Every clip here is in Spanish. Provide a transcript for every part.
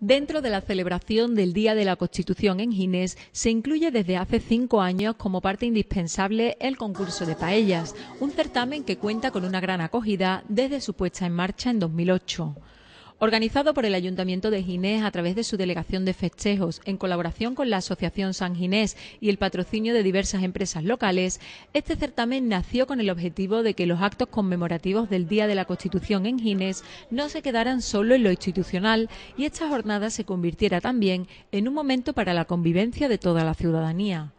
Dentro de la celebración del Día de la Constitución en Ginés se incluye desde hace cinco años como parte indispensable el concurso de paellas, un certamen que cuenta con una gran acogida desde su puesta en marcha en 2008 organizado por el Ayuntamiento de Ginés a través de su delegación de festejos, en colaboración con la Asociación San Ginés y el patrocinio de diversas empresas locales, este certamen nació con el objetivo de que los actos conmemorativos del Día de la Constitución en Ginés no se quedaran solo en lo institucional y esta jornada se convirtiera también en un momento para la convivencia de toda la ciudadanía.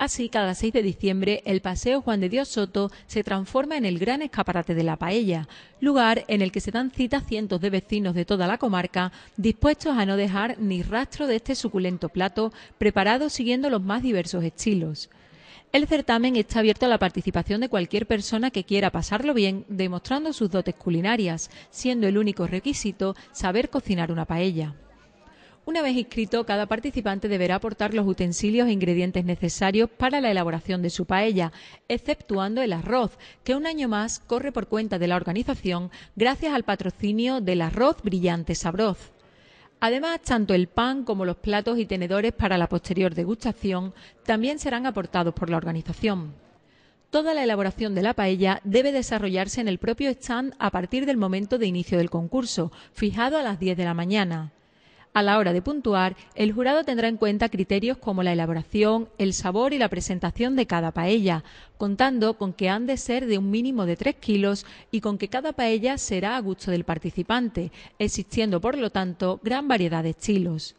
Así, cada 6 de diciembre, el Paseo Juan de Dios Soto se transforma en el gran escaparate de la paella, lugar en el que se dan cita cientos de vecinos de toda la comarca, dispuestos a no dejar ni rastro de este suculento plato, preparado siguiendo los más diversos estilos. El certamen está abierto a la participación de cualquier persona que quiera pasarlo bien demostrando sus dotes culinarias, siendo el único requisito saber cocinar una paella. Una vez inscrito, cada participante deberá aportar los utensilios e ingredientes necesarios para la elaboración de su paella, exceptuando el arroz, que un año más corre por cuenta de la organización gracias al patrocinio del arroz brillante sabroz. Además, tanto el pan como los platos y tenedores para la posterior degustación también serán aportados por la organización. Toda la elaboración de la paella debe desarrollarse en el propio stand a partir del momento de inicio del concurso, fijado a las 10 de la mañana. A la hora de puntuar, el jurado tendrá en cuenta criterios como la elaboración, el sabor y la presentación de cada paella, contando con que han de ser de un mínimo de 3 kilos y con que cada paella será a gusto del participante, existiendo por lo tanto gran variedad de estilos.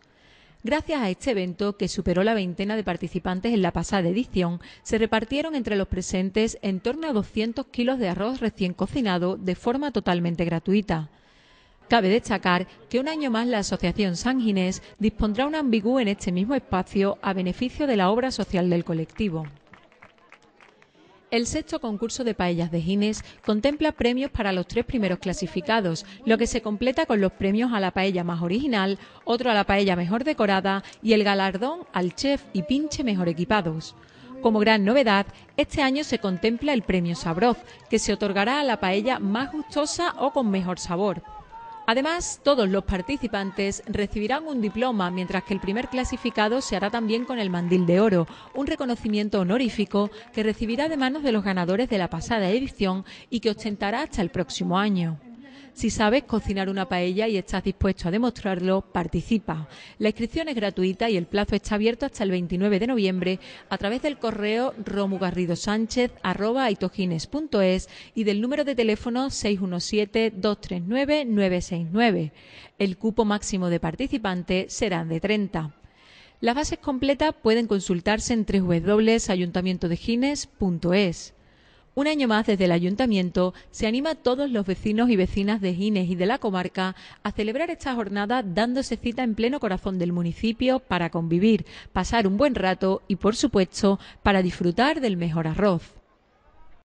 Gracias a este evento, que superó la veintena de participantes en la pasada edición, se repartieron entre los presentes en torno a 200 kilos de arroz recién cocinado de forma totalmente gratuita. Cabe destacar que un año más la Asociación San Ginés dispondrá un ambigú en este mismo espacio a beneficio de la obra social del colectivo. El sexto concurso de paellas de Ginés... contempla premios para los tres primeros clasificados, lo que se completa con los premios a la paella más original, otro a la paella mejor decorada y el galardón al chef y pinche mejor equipados. Como gran novedad, este año se contempla el premio Sabroz, que se otorgará a la paella más gustosa o con mejor sabor. Además, todos los participantes recibirán un diploma, mientras que el primer clasificado se hará también con el Mandil de Oro, un reconocimiento honorífico que recibirá de manos de los ganadores de la pasada edición y que ostentará hasta el próximo año. Si sabes cocinar una paella y estás dispuesto a demostrarlo, participa. La inscripción es gratuita y el plazo está abierto hasta el 29 de noviembre a través del correo romugarridosánchez.es y del número de teléfono 617-239-969. El cupo máximo de participantes será de 30. Las bases completas pueden consultarse en www.ayuntamientodegines.es. Un año más desde el ayuntamiento se anima a todos los vecinos y vecinas de Gines y de la comarca a celebrar esta jornada dándose cita en pleno corazón del municipio para convivir, pasar un buen rato y por supuesto para disfrutar del mejor arroz.